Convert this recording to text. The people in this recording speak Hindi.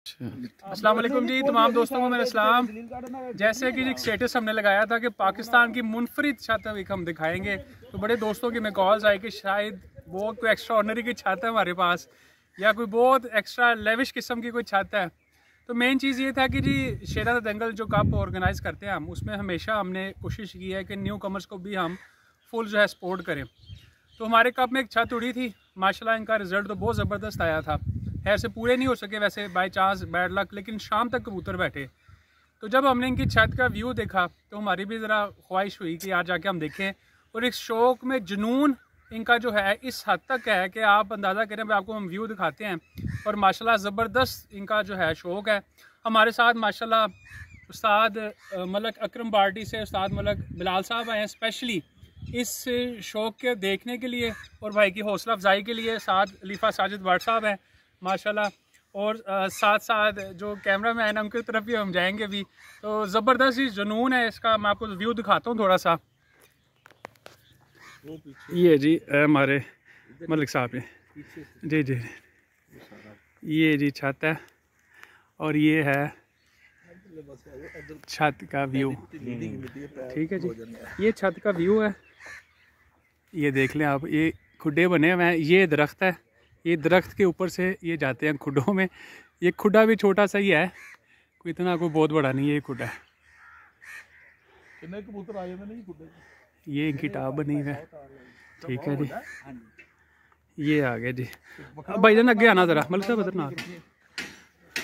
अच्छा। हाँ, असलम मतलब जी तमाम दोस्तों को मेरा इस्लाम जैसे कि एक स्टेटस हमने लगाया था कि हाँ, पाकिस्तान हाँ। की मुनफरद छत एक हम दिखाएंगे तो बड़े दोस्तों की मैं कॉल्स आई कि शायद वो कोई एक्स्ट्रा ऑर्डनरी की छत है हमारे पास या कोई बहुत एक्स्ट्रा लेविश किस्म की कोई छत है तो मेन चीज़ ये था कि जी शेरा दंगल जो कप ऑर्गेनाइज़ करते हैं हम उसमें हमेशा हमने कोशिश की है कि न्यू कमर्स को भी हम फुल जो है सपोर्ट करें तो हमारे कप में एक छत उड़ी थी माशाल्लाह इनका रिज़ल्ट तो बहुत ज़बरदस्त आया था ऐसे पूरे नहीं हो सके वैसे बाय चांस बैड लक लेकिन शाम तक कबूतर बैठे तो जब हमने इनकी छत का व्यू देखा तो हमारी भी ज़रा ख्वाहिश हुई कि यार जाके हम देखें और इस शौक़ में जुनून इनका जो है इस हद तक है कि आप अंदाज़ा करें भाई आपको हम व्यू दिखाते हैं और माशाल्लाह ज़बरदस्त इनका जो है शौक़ है हमारे साथ माशाल्लाह उस्ताद मलक अकरम पार्टी से उस्ताद मलक बिलाल साहब आए हैं स्पेशली इस शौक़ के देखने के लिए और भाई की हौसला अफजाई के लिए साथ अलीफ़ा साजिद भट्ट साहब हैं माशाल्लाह और आ, साथ साथ जो कैमरा मैन है उनकी तरफ भी हम जाएंगे भी तो ज़बरदस्त ही जुनून है इसका मैं आपको व्यू दिखाता हूँ थोड़ा सा ये जी हमारे मलिक साहब ये जी जी ये जी छत है और ये है छत का व्यू ठीक है जी ये छत का व्यू है ये देख लें आप ये खुडे बने हुए हैं ये दरख्त है ये दरख्त के ऊपर से ये जाते हैं खुडों में ये खुडा भी छोटा सा ही है कोई इतना कोई बहुत बड़ा नहीं है ये खुडा कबूतर ये इनकी टाप बनी है ठीक है जी ये आ गया जी भाई जान अगे आना जरा मतलब बदरनाथ